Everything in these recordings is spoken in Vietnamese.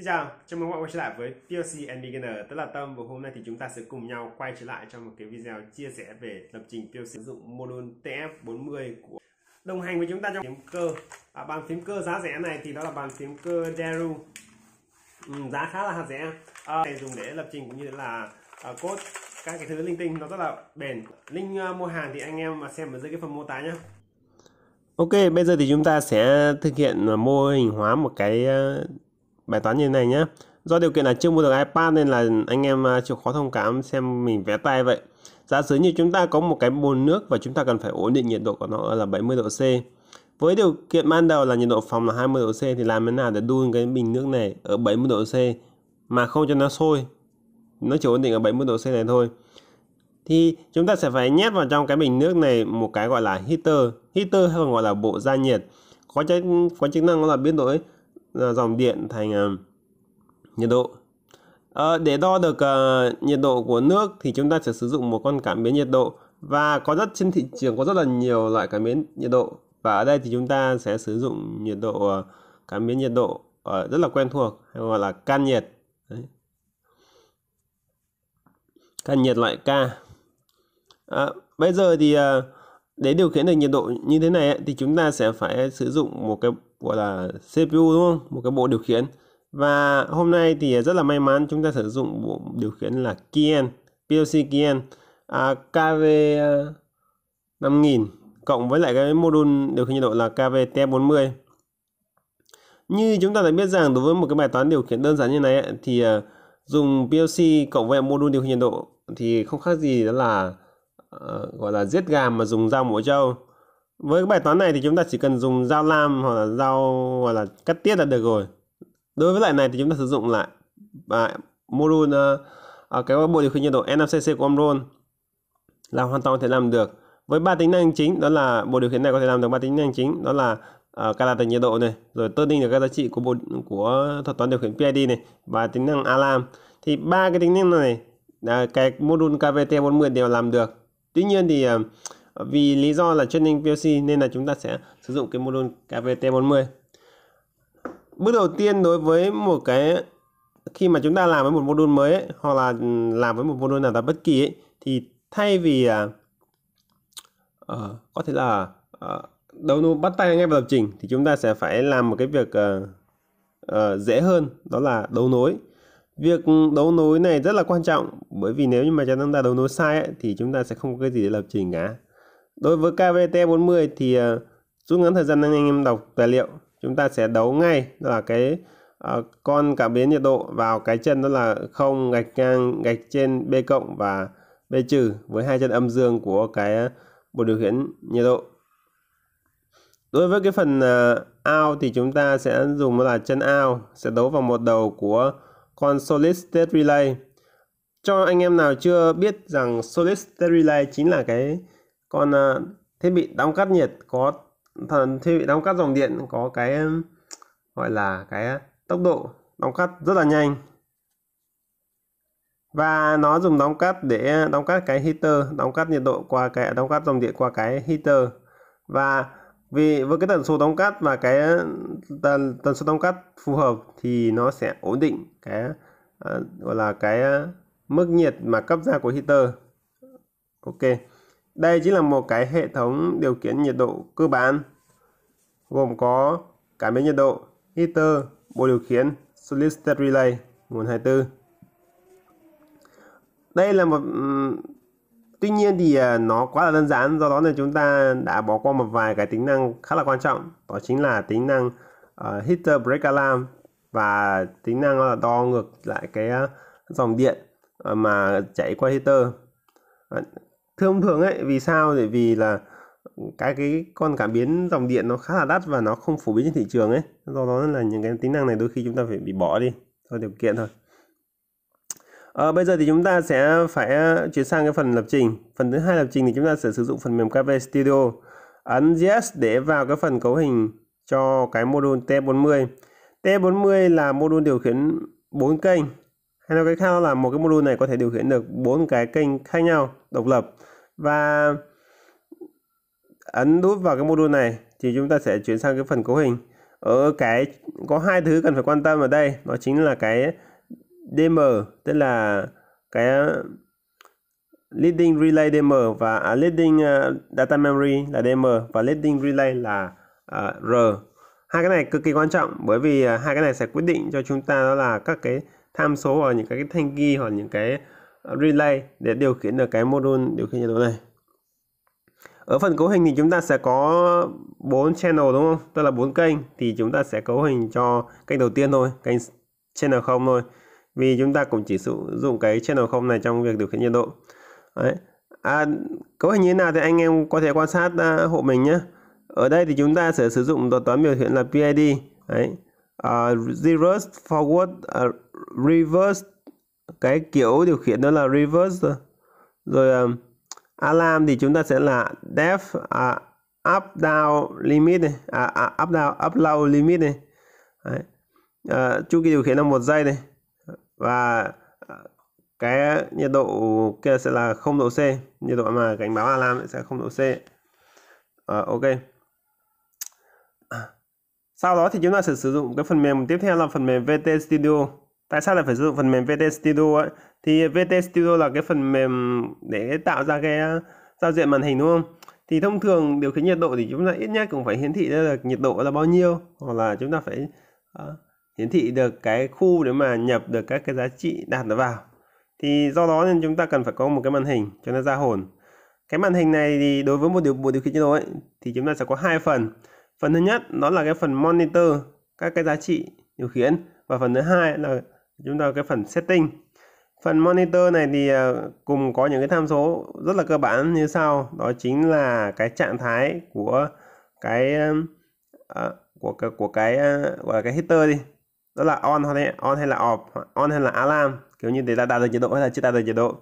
Xin chào, chào mừng các bạn quay trở lại với TLC and Beginner, tức là Tâm và hôm nay thì chúng ta sẽ cùng nhau quay trở lại trong một cái video chia sẻ về lập trình TLC sử dụng module TF40 của đồng hành với chúng ta trong phím cơ. À, bàn phím cơ giá rẻ này thì đó là bàn phím cơ Deru. Ừ, giá khá là rẻ. À, này dùng để lập trình cũng như là à, code các cái thứ linh tinh nó rất là bền. Link uh, mua hàng thì anh em mà xem ở dưới cái phần mô tả nhé. Ok, bây giờ thì chúng ta sẽ thực hiện à, mô hình hóa một cái uh bài toán như thế này nhé do điều kiện là chưa mua được iPad nên là anh em à, chịu khó thông cảm xem mình vẽ tay vậy giả sử như chúng ta có một cái bồn nước và chúng ta cần phải ổn định nhiệt độ của nó là 70 độ C với điều kiện ban đầu là nhiệt độ phòng là 20 độ C thì làm thế nào để đun cái bình nước này ở 70 độ C mà không cho nó sôi nó chỉ ổn định ở 70 độ C này thôi thì chúng ta sẽ phải nhét vào trong cái bình nước này một cái gọi là heater heater hay còn gọi là bộ gia nhiệt có chức có chức năng nó là biến đổi Ờ, dòng điện thành ờ, nhiệt độ à, để đo được nhiệt độ của nước thì chúng ta sẽ sử dụng một con cảm biến nhiệt độ và có rất trên thị trường có rất là nhiều loại cảm biến nhiệt độ và ở đây thì chúng ta sẽ sử dụng nhiệt độ cảm biến nhiệt độ rất là quen thuộc hay gọi là can nhiệt Đấy. can nhiệt loại K à, bây giờ thì để điều khiển được nhiệt độ như thế này thì chúng ta sẽ phải sử dụng một cái gọi là CPU đúng không một cái bộ điều khiển và hôm nay thì rất là may mắn chúng ta sử dụng bộ điều khiển là Kien PLC Kien à, KV 5000 à, cộng với lại cái module điều khiển nhiệt độ là KV T40 như chúng ta đã biết rằng đối với một cái bài toán điều khiển đơn giản như này ấy, thì à, dùng PLC cộng với module điều khiển nhiệt độ thì không khác gì đó là uh, gọi là giết gà mà dùng dao mổ trâu với cái bài toán này thì chúng ta chỉ cần dùng dao lam hoặc là dao hoặc là cắt tiết là được rồi đối với lại này thì chúng ta sử dụng lại à, module à, cái bộ điều khiển nhiệt độ n của Omron là hoàn toàn có thể làm được với ba tính năng chính đó là bộ điều khiển này có thể làm được ba tính năng chính đó là uh, cài nhiệt độ này rồi tơ ninh được các giá trị của bộ của thuật toán điều khiển PID này và tính năng alarm thì ba cái tính năng này là cái module KVT40 đều làm được tuy nhiên thì uh, vì lý do là training PLC nên là chúng ta sẽ sử dụng cái module KVT40 bước đầu tiên đối với một cái khi mà chúng ta làm với một module mới ấy, hoặc là làm với một module nào đó bất kỳ ấy, thì thay vì à, uh, có thể là à, ờ, uh, đầu nu bắt tay ngay vào lập trình thì chúng ta sẽ phải làm một cái việc à, à, dễ hơn đó là đấu nối việc đấu nối này rất là quan trọng bởi vì nếu như mà chúng ta đấu nối sai ấy, thì chúng ta sẽ không có cái gì để lập trình cả Đối với KVT40 thì uh, rút ngắn thời gian anh em đọc tài liệu, chúng ta sẽ đấu ngay là cái uh, con cảm biến nhiệt độ vào cái chân đó là không gạch ngang gạch trên B cộng và B trừ với hai chân âm dương của cái ờ, bộ điều khiển nhiệt độ. Đối với cái phần uh, out thì chúng ta sẽ dùng là chân out sẽ đấu vào một đầu của con solid state relay. Cho anh em nào chưa biết rằng solid state relay chính là cái còn à, thiết bị đóng cắt nhiệt có thiết bị đóng cắt dòng điện có cái gọi là cái à, tốc độ đóng cắt rất là nhanh và nó dùng đóng cắt để đóng cắt cái heater đóng cắt nhiệt độ qua cái đóng cắt dòng điện qua cái heater và vì với cái tần số đóng cắt và cái tần tần số đóng cắt phù hợp thì nó sẽ ổn định cái uh, gọi là cái mức nhiệt mà cấp ra của heater ok đây chính là một cái hệ thống điều khiển nhiệt độ cơ bản gồm có cảm biến nhiệt độ, heater, bộ điều khiển, solid state relay, nguồn 24. Đây là một tuy nhiên thì à, nó quá là đơn giản do đó là chúng ta đã bỏ qua một vài cái tính năng khá là quan trọng đó chính là tính năng uh, heater break alarm và tính năng là đo ngược lại cái à, dòng điện ờ, mà chạy qua heater ờ, thưa thường ấy vì sao để vì là cái cái con cảm biến dòng điện nó khá là đắt và nó không phổ biến trên thị trường ấy do đó là những cái tính năng này đôi khi chúng ta phải bị bỏ đi thôi điều kiện thôi à, bây giờ thì chúng ta sẽ phải ờ, chuyển sang cái phần lập trình phần thứ hai lập trình thì chúng ta sẽ sử dụng phần mềm KV Studio ấn yes để vào cái phần cấu hình cho cái module T40 T40 là module điều khiển 4 kênh hay nói cách khác là một cái module này có thể điều khiển được bốn cái kênh khác nhau độc lập và ấn nút vào cái module này thì chúng ta sẽ chuyển sang cái phần cấu hình ở cái có hai thứ cần phải quan tâm ở đây đó chính là cái DM tức là cái uh, leading relay DM và à, leading uh, data memory là DM và leading relay là uh, R hai cái này cực kỳ quan trọng bởi vì uh, hai cái này sẽ quyết định cho chúng ta đó là các cái tham số hoặc những cái thanh ghi hoặc những cái relay để điều khiển được cái module điều khiển nhiệt độ này ở phần cấu hình thì chúng ta sẽ có 4 channel đúng không tức là 4 kênh thì chúng ta sẽ cấu hình cho kênh đầu tiên thôi kênh channel không thôi vì chúng ta cũng chỉ sử dụng cái channel không này trong việc điều khiển nhiệt độ Đấy. À, cấu hình như thế nào thì anh em có thể quan sát à, hộ mình nhé ở đây thì chúng ta sẽ sử dụng thuật toán biểu hiện là PID Đấy. Uh, reverse forward uh, reverse cái kiểu điều khiển đó là reverse rồi um, alarm thì chúng ta sẽ là def à, up down limit này à, à, up down up low limit này Đấy. Ờ, chu kỳ điều khiển là một giây này và ờ, cái nhiệt độ kia sẽ là 0 độ C nhiệt độ mà cảnh báo alarm sẽ 0 độ C à, ok sau đó thì chúng ta sẽ sử dụng cái phần mềm tiếp theo là phần mềm VT Studio tại sao lại phải sử dụng phần mềm VT Studio ấy thì VT Studio là cái phần mềm để tạo ra cái giao diện màn hình đúng không thì thông thường điều khiển nhiệt độ thì chúng ta ít nhất cũng phải hiển thị ra được nhiệt độ là bao nhiêu hoặc là chúng ta phải uh, hiển thị được cái khu để mà nhập được các cái giá trị đạt nó vào thì do đó nên chúng ta cần phải có một cái màn hình cho nó ra hồn cái màn hình này thì đối với một điều bộ điều khiển nhiệt độ ấy, thì chúng ta sẽ có hai phần phần thứ nhất đó là cái phần monitor các cái giá trị điều khiển và phần thứ hai là chúng ta cái phần setting phần monitor này thì à, cùng có những cái tham số rất là cơ bản như sau đó chính là cái trạng thái của cái à, của cái của cái à, gọi là cái heater đi đó là on hay on hay là off on hay là alarm kiểu như để là đạt được nhiệt độ hay là chưa đạt được nhiệt độ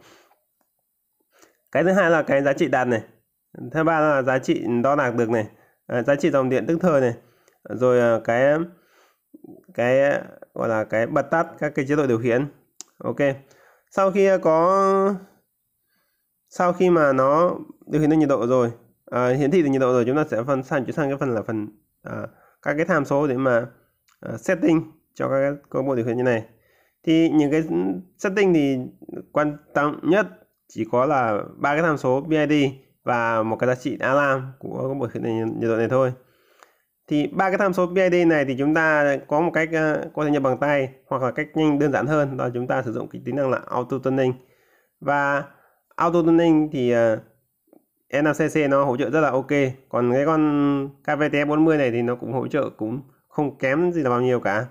cái thứ hai là cái giá trị đạt này thứ ba là giá trị đo đạt được này à, giá trị dòng điện tức thời này rồi à, cái cái gọi là cái bật tắt các cái chế độ điều khiển ok sau khi ờ, có sau khi mà nó điều khiển được nhiệt độ rồi à, hiển thị được nhiệt độ rồi chúng ta sẽ phân sang chuyển sang cái phần là phần à, các cái tham số để mà à, setting cho các công bộ điều khiển như này thì những cái setting thì quan trọng nhất chỉ có là ba cái tham số PID và một cái giá trị alarm của công bộ điều khiển nhiệt độ này thôi thì ba cái tham số PID này thì chúng ta có một cách ờ, có thể nhập bằng tay hoặc là cách nhanh đơn giản hơn đó chúng ta sử dụng cái tính năng là auto tuning và auto tuning thì ờ, n 5 nó hỗ trợ rất là ok còn cái con KVTF 40 e này thì nó cũng hỗ trợ cũng không kém gì là bao nhiêu cả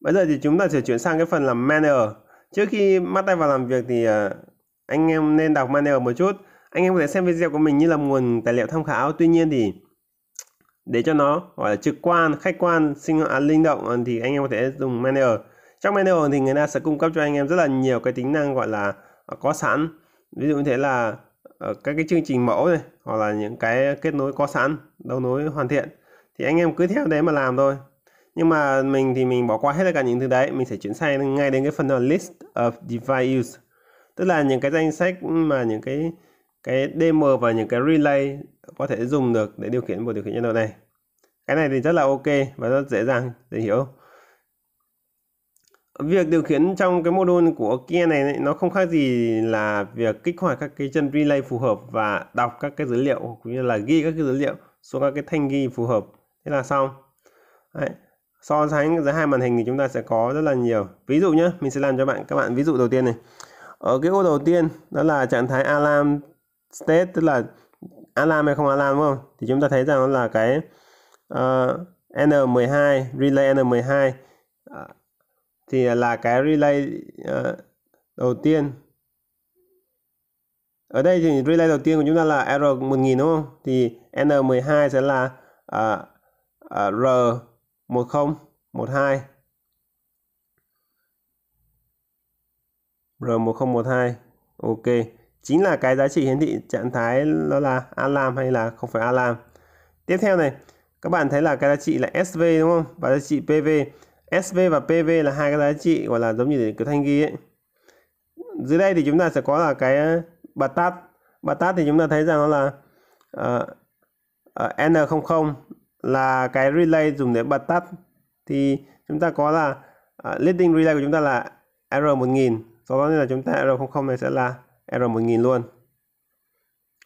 bây giờ thì chúng ta sẽ chuyển sang cái phần là manual trước khi bắt tay vào làm việc thì ờ, anh em nên đọc manual một chút anh em có thể xem video của mình như là nguồn tài liệu tham khảo tuy nhiên thì để cho nó gọi là trực quan khách quan sinh à, linh động ờ, thì anh em có thể dùng manager. trong manager thì người ta sẽ cung cấp cho anh em rất là nhiều cái tính năng gọi là ờ, có sẵn ví dụ như thế là ờ, các cái chương trình mẫu này hoặc là những cái kết nối có sẵn đầu nối hoàn thiện thì anh em cứ theo đấy mà làm thôi nhưng mà mình thì mình bỏ qua hết tất cả những thứ đấy mình sẽ chuyển sang ngay đến cái phần là list of device use tức là những cái danh sách mà những cái cái DM và những cái relay có thể dùng được để điều khiển bộ điều khiển nhân độ này cái này thì rất là ok và rất dễ dàng để hiểu việc điều khiển trong cái module của Kia này nó không khác gì là việc kích hoạt các cái chân relay phù hợp và đọc các cái dữ liệu cũng như là ghi các cái dữ liệu xuống các cái thanh ghi phù hợp thế là xong Đấy. so sánh giữa hai màn hình thì chúng ta sẽ có rất là nhiều ví dụ nhé mình sẽ làm cho bạn các bạn ví dụ đầu tiên này ở ờ, cái ô đầu tiên đó là trạng thái alarm state tức là alarm hay không alarm đúng không thì chúng ta thấy rằng là cái uh, ờ, N12 relay N12 uh, ờ, thì là cái relay uh, đầu tiên ở đây thì relay đầu tiên của chúng ta là R1000 đúng không thì N12 sẽ là uh, uh, R1012 R1012 ok chính là cái giá trị hiển thị trạng thái nó là alarm hay là không phải alarm tiếp theo này các bạn thấy là cái giá trị là SV đúng không và giá trị PV SV và PV là hai cái giá trị gọi là giống như để cửa thanh ghi ấy dưới đây thì chúng ta sẽ có là cái ờ, bật tắt bật tắt thì chúng ta thấy rằng nó là uh, uh, N00 là cái relay dùng để bật tắt thì chúng ta có là uh, leading relay của chúng ta là R1000 sau đó là chúng ta R00 này sẽ là R1000 luôn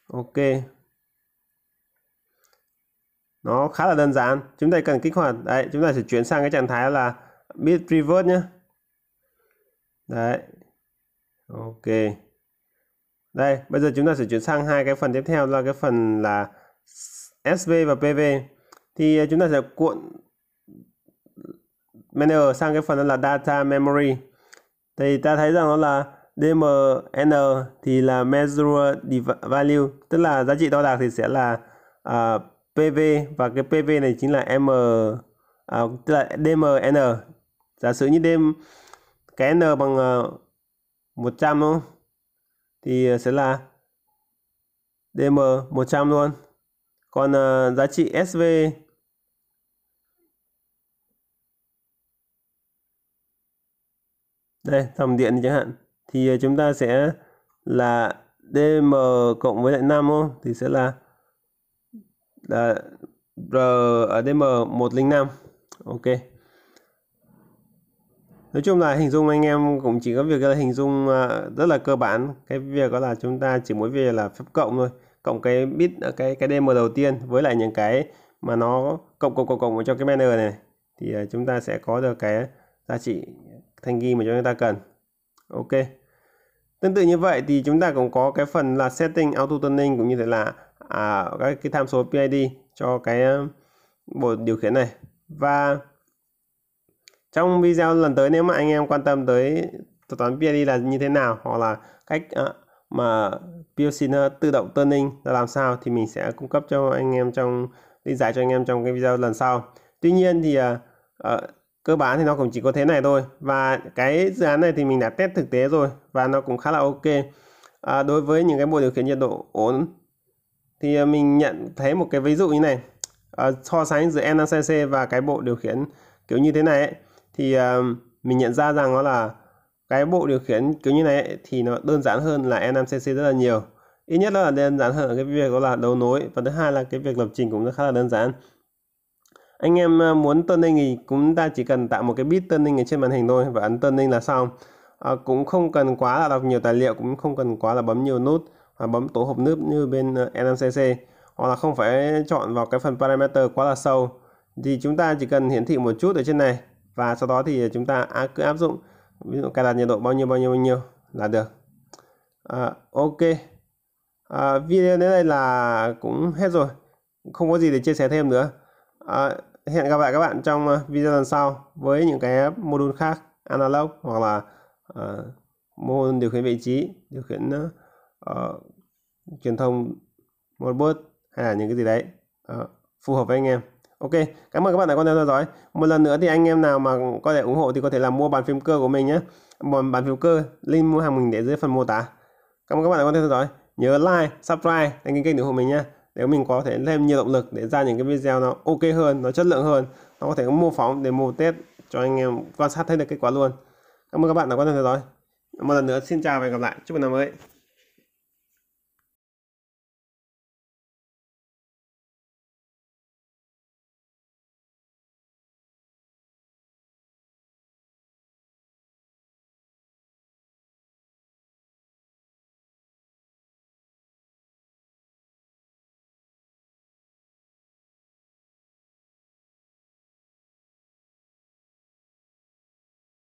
Ok nó khá là đơn giản chúng ta cần kích hoạt đấy chúng ta sẽ chuyển sang cái trạng thái là bit revert nhé đấy ok đây bây giờ chúng ta sẽ chuyển sang hai cái phần tiếp theo là cái phần là SV và PV thì ờ, chúng ta sẽ cuộn menu sang cái phần đó là data memory thì ta thấy rằng nó là DMN thì là measure value tức là giá trị đo đạc thì sẽ là à, PV và cái PV này chính là M à, tức là DMN giả sử như đêm cái N bằng uh, à, 100 đúng không thì sẽ là DM 100 luôn còn uh, giá trị SV đây dòng điện chẳng hạn thì ờ, chúng ta sẽ là dm cộng với lại 5 không? thì sẽ là là r ở dm 105 ok nói chung là hình dung anh em cũng chỉ có việc là hình dung à, rất là cơ bản cái việc đó là chúng ta chỉ mỗi việc là phép cộng thôi cộng cái bit à, cái cái dm đầu tiên với lại những cái mà nó cộng cộng cộng cộng vào trong cái banner này thì à, chúng ta sẽ có được cái giá trị thanh ghi mà chúng ta cần ok tương tự như vậy thì chúng ta cũng có cái phần là setting auto tuning cũng như thế là à, các cái tham số PID cho cái um, bộ điều khiển này và trong video lần tới nếu mà anh em quan tâm tới thuật toán PID là như thế nào hoặc là cách à, mà PLC nó tự động tuning là làm sao thì mình sẽ cung cấp cho anh em trong lý giải cho anh em trong cái video lần sau tuy nhiên thì à, à, cơ bản thì nó cũng chỉ có thế này thôi và cái dự án này thì mình đã test thực tế rồi và nó cũng khá là ok à, đối với những cái bộ điều khiển nhiệt độ ổn thì à, mình nhận thấy một cái ví dụ như này à, so sánh giữa NACC và cái bộ điều khiển kiểu như thế này ấy, thì à, mình nhận ra rằng nó là cái bộ điều khiển kiểu như này ấy, thì nó đơn giản hơn là NACC rất là nhiều ít nhất là đơn giản hơn ở cái việc đó là đấu nối và thứ hai là cái việc lập trình cũng rất khá là đơn giản anh em ờ, muốn turning thì chúng ta chỉ cần tạo một cái bit turning ở trên màn hình thôi và ấn turning là xong à, cũng không cần quá là đọc nhiều tài liệu cũng không cần quá là bấm nhiều nút và bấm tổ hợp nước như bên ờ, n hoặc là không phải chọn vào cái phần parameter quá là sâu thì chúng ta chỉ cần hiển thị một chút ở trên này và sau đó thì chúng ta cứ áp dụng ví dụ cài đặt nhiệt độ bao nhiêu bao nhiêu bao nhiêu là được à, ok à, video đến đây là cũng hết rồi không có gì để chia sẻ thêm nữa à, hẹn gặp lại các bạn trong ờ, video lần sau với những cái module khác analog hoặc là uh, ờ, môn điều khiển vị trí điều khiển uh, truyền thông robot hay là những cái gì đấy uh, phù hợp với anh em ok cảm ơn các bạn đã quan tâm theo dõi một lần nữa thì anh em nào mà có thể ủng hộ thì có thể là mua bàn phím cơ của mình nhé bàn bàn phím cơ link mua hàng mình để dưới phần mô tả cảm ơn các bạn đã quan tâm theo dõi nhớ like subscribe đăng ký kênh ủng hộ mình nhé nếu mình có thể thêm nhiều động lực để ra những cái video nó ok hơn nó chất lượng hơn nó có thể mô phỏng để mô test cho anh em quan sát thấy được kết quả luôn cảm ơn các bạn đã quan tâm theo dõi một lần nữa xin chào và hẹn gặp lại chúc mừng năm mới